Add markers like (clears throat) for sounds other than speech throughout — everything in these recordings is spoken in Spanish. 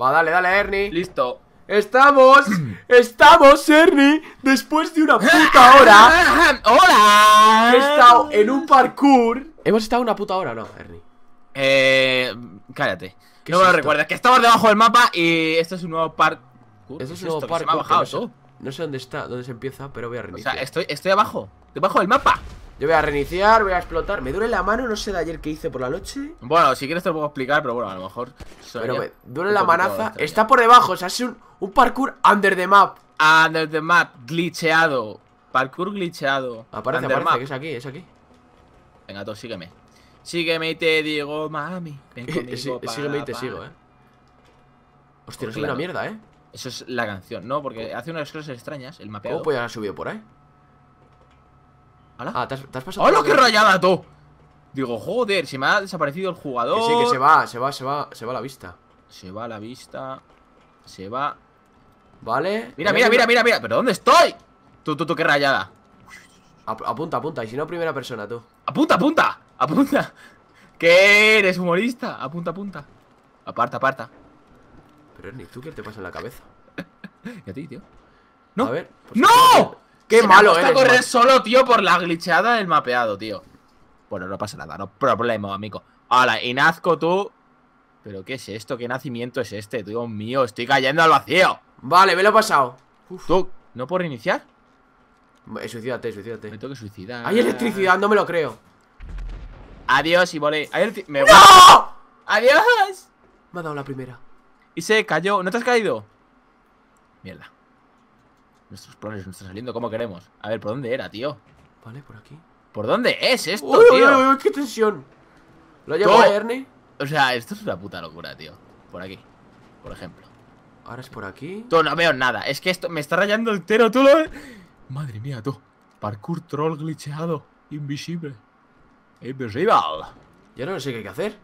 Va, dale, dale, Ernie. Listo. Estamos, (clears throat) estamos, Ernie, después de una puta hora. (laughs) ¡Hola! He estado en un parkour. ¿Hemos estado una puta hora no, Ernie? Eh. Cállate. No me lo recuerdes que estamos debajo del mapa y esto es un nuevo parkour. Esto es un nuevo parkour. Se no, sé, dónde está, dónde se empieza, pero voy a reiniciar. O sea, estoy, estoy abajo, debajo del mapa. Yo voy a reiniciar, voy a explotar. Me duele la mano, no sé de ayer qué hice por la noche. Bueno, si quieres te lo puedo explicar, pero bueno, a lo mejor. Pero me duele la manaza. Está por debajo, o sea, es un, un parkour under the map. Under the map, glitcheado. Parkour glitcheado. Aparece, aparece, que es aquí, es aquí. Venga, tú, sígueme. Sígueme y te digo, mami. (laughs) sígueme y te sigo, eh. Hostia, no pues soy una mierda, eh. Eso es la canción, ¿no? Porque oh. hace unas cosas extrañas el mapeado. ¿Cómo puede haber subido por ahí? ¿Hala? Ah, pasado ¡Hala, qué rayada, tú! Digo, joder, se me ha desaparecido el jugador. Que sí, que se va, se va, se va, se va a la vista. Se va a la vista. Se va. Vale. Mira, mira, mira, mira, mira. ¿Pero dónde estoy? Tú, tú, tú, qué rayada. apunta, apunta. Y si no, primera persona, tú. ¡Apunta, apunta! ¡Apunta! (laughs) ¿Qué eres, humorista? Apunta, apunta. Aparta, aparta. Pero Ernie, ¿tú qué te pasa en la cabeza? (laughs) ¿Y a ti, tío? ¡No! A ver, ¡No! Qué malo, eh. correr solo, tío, por la glitchada del mapeado, tío. Bueno, no pasa nada, no problema, amigo. Hola, y nazco tú. ¿Pero qué es esto? ¿Qué nacimiento es este? Dios mío, estoy cayendo al vacío. Vale, ve lo pasado. ¿No por iniciar? Eh, suicídate, suicídate. Me tengo que suicidar. Hay electricidad, no me lo creo. Adiós y volé. ¡No! ¡Adiós! Me ha dado la primera. Y se cayó. ¿No te has caído? Mierda. Nuestros planes no están saliendo como queremos. A ver, ¿por dónde era, tío? Vale, por aquí. ¿Por dónde es esto, uy, tío? Uy, qué tensión. ¿Lo ha llevado Ernie? O sea, esto es una puta locura, tío. Por aquí, por ejemplo. Ahora es por aquí. Tú, no veo nada. Es que esto me está rayando el tero, tú Madre mía, tú. Parkour troll glitcheado. Invisible. Invisible. Yo no sé qué hay que hacer.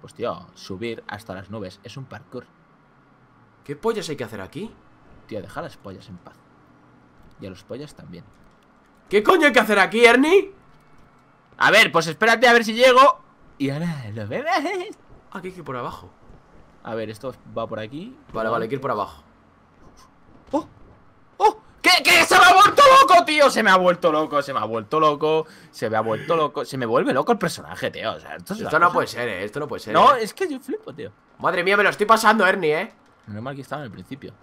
Pues tío, subir hasta las nubes es un parkour. ¿Qué pollas hay que hacer aquí? Tío, deja a las pollas en paz. Y a los pollas también. ¿Qué coño hay que hacer aquí, Ernie? A ver, pues espérate a ver si llego. Y ahora lo bebes. Aquí hay que ir por abajo. A ver, esto va por aquí. Vale, vale, hay que ir por abajo. ¡Oh! ¡Oh! ¿Qué, ¿Qué? ¡Se me ha vuelto loco, tío! Se me ha vuelto loco, se me ha vuelto loco, se me ha vuelto loco. Se me vuelve loco el personaje, tío. O sea, esto, no puede ser, ¿eh? Esto no puede ser. No, eh. es que yo flipo, tío. Madre mía, me lo estoy pasando, Ernie, ¿eh? Menos mal que estaba en el principio.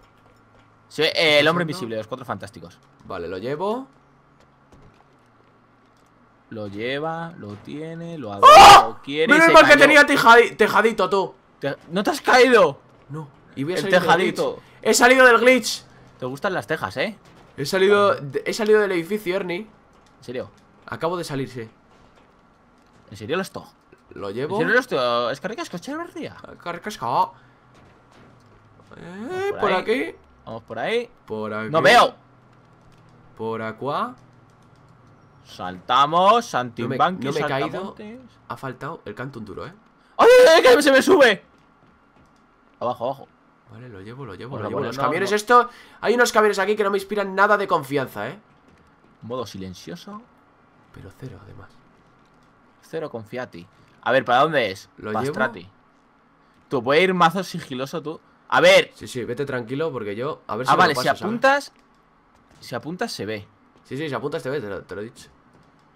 Eh, el hombre invisible, los cuatro fantásticos. Vale, lo llevo. Lo lleva, lo tiene, lo ¡Ah! adora, ¡Oh! lo quiere. mal que tenía tejadito, tú. ¡No te has caído! No, y voy a el tejadito. ¡He salido del glitch! Te gustan las tejas, ¿eh? He salido, he salido del edificio, Ernie. ¿En serio? Acabo de salirse ¿En serio lo estoy? Lo llevo. ¿En serio lo estoy? ¿Es caricasco, ah, Eh, por, por aquí. Vamos por ahí. Por aquí. ¡No veo! Por acá. Saltamos, anti no me, me he caído. Ha faltado el canto duro, ¿eh? ¡Ay, que se me sube! Abajo, abajo. Vale, lo llevo, lo llevo, lo llevo. los camiones, esto. Hay unos camiones aquí que no me inspiran nada de confianza, ¿eh? Modo silencioso. Pero cero, además. Cero confiati. A ver, ¿para dónde es? Lo Pastrati. Llevo? Tú puedes ir mazo sigiloso, tú. A ver. Sí, sí, vete tranquilo porque yo. A ver si ah, vale, paso, si apuntas. Si apuntas, se ve. Sí, sí, si apuntas, te ve, te lo, he dicho.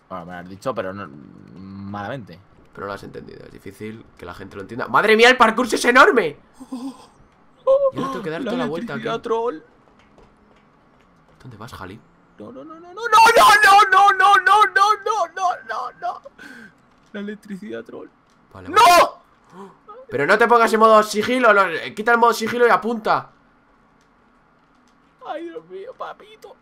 Bueno, me lo has dicho, pero no, malamente. Pero lo has entendido. Es difícil que la gente lo entienda. ¡Madre mía, el parkour es enorme! yo no tengo que dar la toda la vuelta aquí. Troll. ¿Dónde vas, Jali? No, no, no, no, no, no, no, no, no, no, no, no, no, no, no. La electricidad troll. ¡No! Pero no te pongas en modo sigilo eh, Quita el modo sigilo y apunta Ay, Dios mío, papito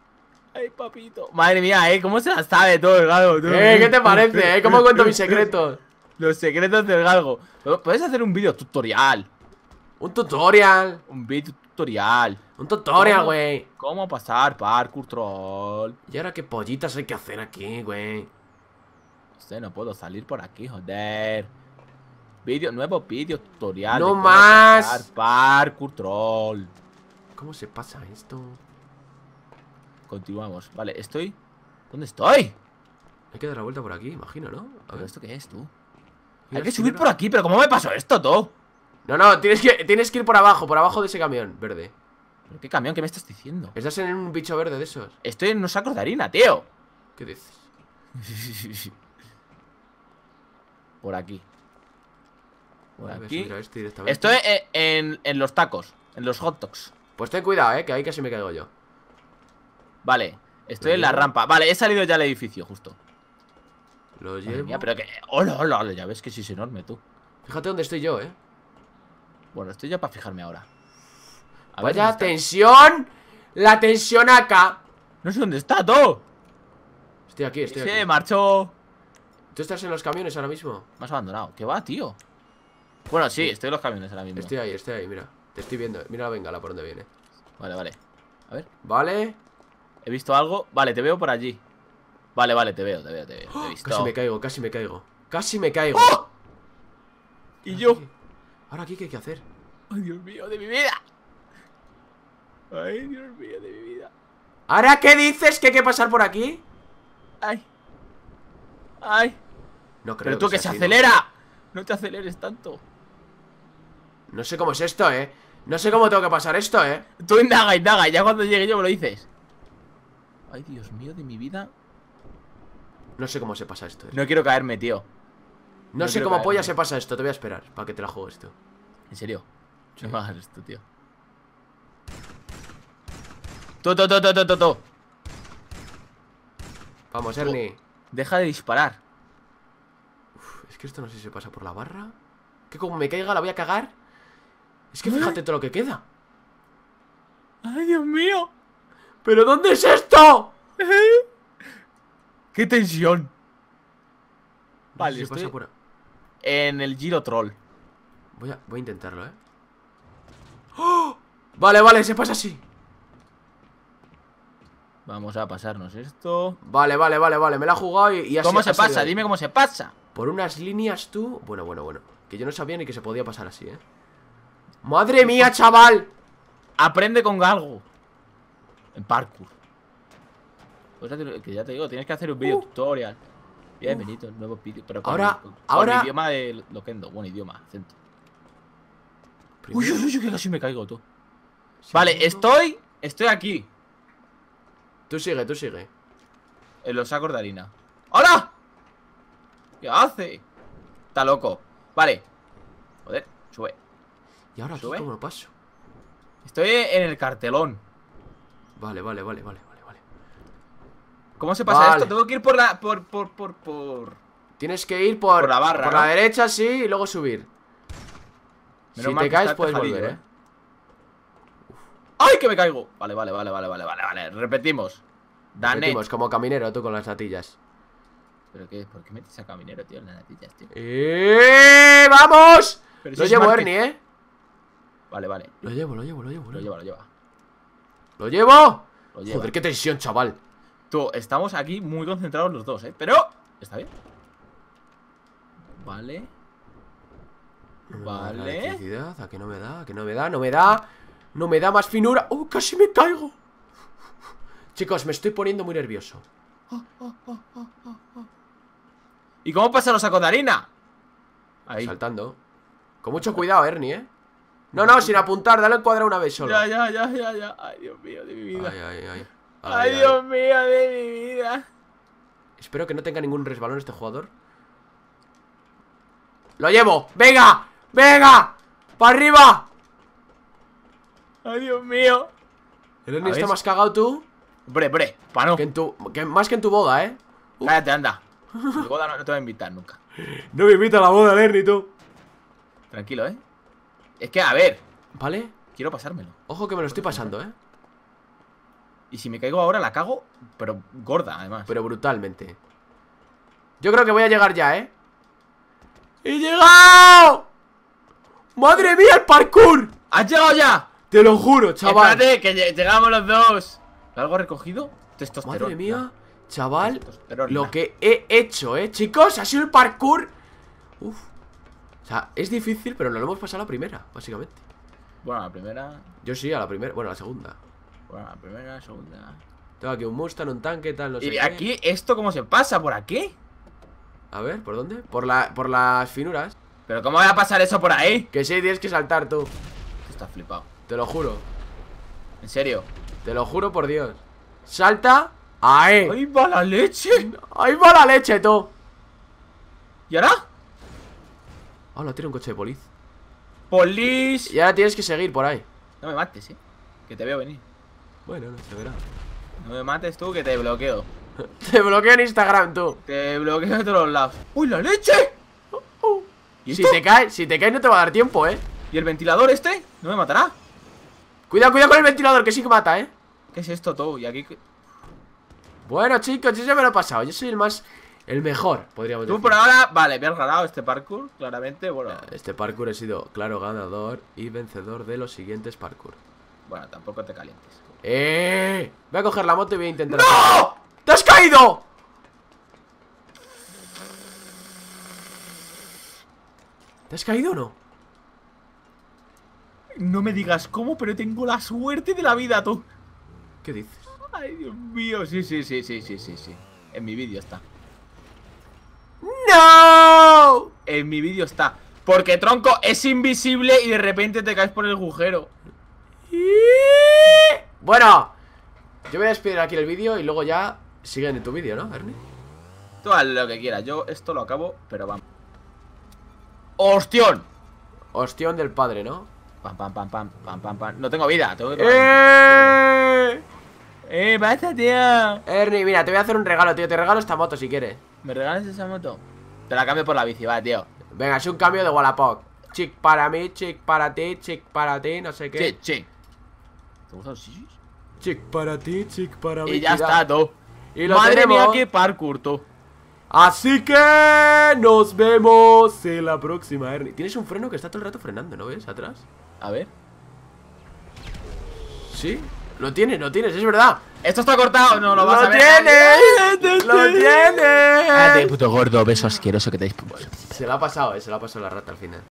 Ay, papito Madre mía, eh, cómo se la sabe todo el galgo Eh, ¿qué te parece, eh? ¿Cómo cuento mis secretos? Los secretos del galgo Puedes hacer un vídeo tutorial Un tutorial Un video tutorial Un tutorial, güey ¿Cómo, pasar parkour troll? ¿Y ahora qué pollitas hay que hacer aquí, güey? No no puedo salir por aquí, joder nuevo nuevos vídeos, tutoriales. ¡No más! parkour troll. ¿Cómo se pasa esto? Continuamos. Vale, estoy... ¿Dónde estoy? Hay que dar la vuelta por aquí, imagino, ¿no? A ver, ¿esto qué es, tú? Hay que subir por aquí, pero ¿cómo me pasó esto, todo? No, no, tienes que, tienes que ir por abajo, por abajo de ese camión verde. qué camión? ¿Qué me estás diciendo? Estás en un bicho verde de esos. Estoy en un saco de harina, tío. ¿Qué dices? (laughs) por aquí. Pues este estoy eh, en, los tacos, en los hot dogs. Pues ten cuidado, eh, que ahí casi me caigo yo. Vale, estoy en la rampa. Vale, he salido ya al edificio, justo. Lo llevo. Mía, pero que. Hola, hola, ya ves que sí es enorme, tú. Fíjate dónde estoy yo, eh. Bueno, estoy ya para fijarme ahora. Vaya pues tensión. La tensión acá. No sé dónde está, todo. Estoy aquí, estoy aquí. Se marchó. ¿Tú estás en los camiones ahora mismo? Me has abandonado. ¿Qué va, tío? Bueno, sí, estoy en los camiones ahora mismo. Estoy ahí, estoy ahí, mira. Te estoy viendo. Mira la bengala por donde viene. Vale, vale. A ver. Vale. He visto algo. Vale, te veo por allí. Vale, vale, te veo, te veo, te veo. ¡Oh! visto. Casi me caigo, casi me caigo. Casi me caigo. ¡Oh! ¿Y yo? ahora aquí, ¿qué hay que hacer? ¡Ay, Dios mío, de mi vida! ¡Ay, Dios mío, de mi vida! ¿Ahora qué dices que hay que pasar por aquí? ¡Ay! ¡Ay! No creo Pero tú que se acelera. No te aceleres tanto. No sé cómo es esto, eh No sé cómo tengo que pasar esto, eh Tú indaga, indaga, ya cuando llegue yo me lo dices Ay, Dios mío, de mi vida No sé cómo se pasa esto ¿eh? No quiero caerme, tío No, sé cómo apoya se pasa esto, te voy a esperar Para que te la juego esto ¿En serio? Sí. No me hagas esto, tío Tú, tú, tú, tú, tú, Vamos, Ernie Deja de disparar es que esto no sé si se pasa por la barra Que como me caiga la voy a cagar es que fíjate todo lo que queda. ¡Ay, Dios mío! ¿Pero dónde es esto? (laughs) ¡Qué tensión! Vale, en el giro troll. Voy a, intentarlo, ¿eh? ¡Oh! Vale, vale, se pasa así. Vamos a pasarnos esto. Vale, vale, vale, vale. Me la he jugado y, y así. ¿Cómo se pasa? Dime cómo se pasa. Por unas líneas tú. Bueno, bueno, bueno. Que yo no sabía ni que se podía pasar así, ¿eh? ¡Madre mía, chaval! Aprende con algo. En parkour. Pues ya te, ya te digo, tienes que hacer un video uh. tutorial. Bienvenido, uh. nuevo vídeo. Pero ahora, ahora. idioma de Loquendo. buen idioma, Uy, uy, uy, que casi me caigo, tú. Vale, estoy. Estoy aquí. Tú sigue, tú sigue. En los sacos de harina. ¡Hola! ¿Qué hace? Está loco. Vale. Joder, sube. ¿Y ahora tú cómo paso? Estoy en el cartelón. Vale, vale, vale, vale, vale. ¿Cómo se pasa esto? Tengo que ir por la... por, por, por, por... Tienes que ir por, por la barra, Por la derecha, sí, y luego subir. si te caes, puedes volver, ¿eh? ¿eh? ¡Ay, que me caigo! Vale, vale, vale, vale, vale, vale, vale. Repetimos. Repetimos, como caminero tú con las natillas. ¿Pero qué? ¿Por qué metes a caminero, tío, en las natillas, tío? ¡Eh! ¡Vamos! Pero llevo Ernie, ¿eh? Vale, vale. Lo llevo, lo llevo, lo llevo. Lo, llevo. lleva, lo lleva. ¡Lo llevo! Joder, qué tensión, chaval. Tú, estamos aquí muy concentrados los dos, ¿eh? Pero... ¿Está bien? Vale. Vale. ¿a que no me da? que no me da? ¡No me da! ¡No me da más finura! ¡Oh, casi me caigo! Chicos, me estoy poniendo muy nervioso. ¿Y cómo pasa los saco harina? Ahí. Saltando. Con mucho cuidado, Ernie, ¿eh? No, no, sin apuntar, dale al cuadrado una vez solo. Ya, ya, ya, ya, ya. Ay, Dios mío, de mi vida. Ay, ay, ay. Ay, Dios mío, de mi vida. Espero que no tenga ningún resbalón este jugador. ¡Lo llevo! ¡Venga! ¡Venga! ¡Para arriba! ¡Ay, Dios mío! ¿El Ernie está más cagado tú? Bre, bre, para Que en que, más que en tu boda, ¿eh? Cállate, anda. tu (laughs) boda no, te va a invitar nunca. No me invita a la boda, Ernie, tú. Tranquilo, ¿eh? Es que, a ver. ¿Vale? Quiero pasármelo. Ojo que me lo estoy pasando, ¿eh? Y si me caigo ahora la cago, pero gorda, además. Pero brutalmente. Yo creo que voy a llegar ya, ¿eh? ¡He llegado! ¡Madre mía, el parkour! ¡Has llegado ya! Te lo juro, chaval. Espérate, que llegamos los dos. ¿Algo recogido? Testosterona. Madre mía, chaval. Lo que he hecho, ¿eh? Chicos, ha sido el parkour. Uf. O sea, es difícil, pero no lo hemos pasado a la primera, básicamente. Bueno, a la primera. Yo sí, a la primera. Bueno, a la segunda. Bueno, a la primera, segunda. Tengo aquí un Mustang, un tanque, tal, no sé. ¿Y aquí esto cómo se pasa? ¿Por aquí? A ver, ¿por dónde? Por, la, por las finuras. ¿Pero cómo va a pasar eso por ahí? Que sí, tienes que saltar tú. Estás flipado. Te lo juro. ¿En serio? Te lo juro por Dios. ¡Salta! ¡Ahí! ¡Ahí va la leche! ¡Ahí va la leche, tú! ¿Y ahora? Ah, tiene un coche de polis. ¡Polis! Y ahora tienes que seguir por ahí. No me mates, eh. Que te veo venir. Bueno, no se verá. No me mates tú, que te bloqueo. (laughs) te bloqueo en Instagram, tú. Te bloqueo de todos lados. ¡Uy, la leche! Oh, oh. ¿Y si, te caes, si te caes, no te va a dar tiempo, eh. ¿Y el ventilador este? ¿No me matará? Cuidado, cuidado con el ventilador, que sí que mata, eh. ¿Qué es esto, todo? Y aquí. Bueno, chicos, yo ya me lo he pasado. Yo soy el más el mejor, podríamos Tú por ahora, vale, me has ganado este parkour, claramente. Bueno, eh, este parkour he sido, claro, ganador y vencedor de los siguientes parkour. Bueno, tampoco te calientes. ¡Eh! Voy a coger la moto y voy a intentar. ¡No! ¡Te has caído! ¿Te has caído o no? No me digas cómo, pero tengo la suerte de la vida, tú. ¿Qué dices? Ay, Dios mío, sí, sí, sí, sí, sí, sí, sí. En mi vídeo está. En mi vídeo está. Porque tronco es invisible y de repente te caes por el agujero. Bueno, yo voy a despedir aquí el vídeo y luego ya siguen en tu vídeo, ¿no, Ernie? Tú haz lo que quieras. Yo esto lo acabo, pero vamos. ¡Hostión! ¡Hostión del padre, ¿no? Pam, pam, pam, pam, pam, pam, pam. No tengo vida, tengo que... ¡Eh! ¡Eh, basta, tío! Ernie, mira, te voy a hacer un regalo, tío. Te regalo esta moto si quieres. ¿Me regalas esa moto? Te la cambio por la bici, vale, tío. Venga, es un cambio de Wallapop. Chick para mí, chick para ti, chick para ti, no sé qué. Chick, chick. ¿Te para ti, chick para mí. Y ya está, todo. lo Madre mía, qué parkour, Así que nos vemos en la próxima, Ernie. Tienes un freno que está todo el rato frenando, ¿no ves? Atrás. A ver. Sí, lo tienes, lo tienes, es verdad. Esto está cortado, no lo vas a ver. ¡Lo tiene ¡Lo tienes! puto gordo, beso asqueroso que te Se lo ha pasado, eh, se lo ha pasado la rata al final.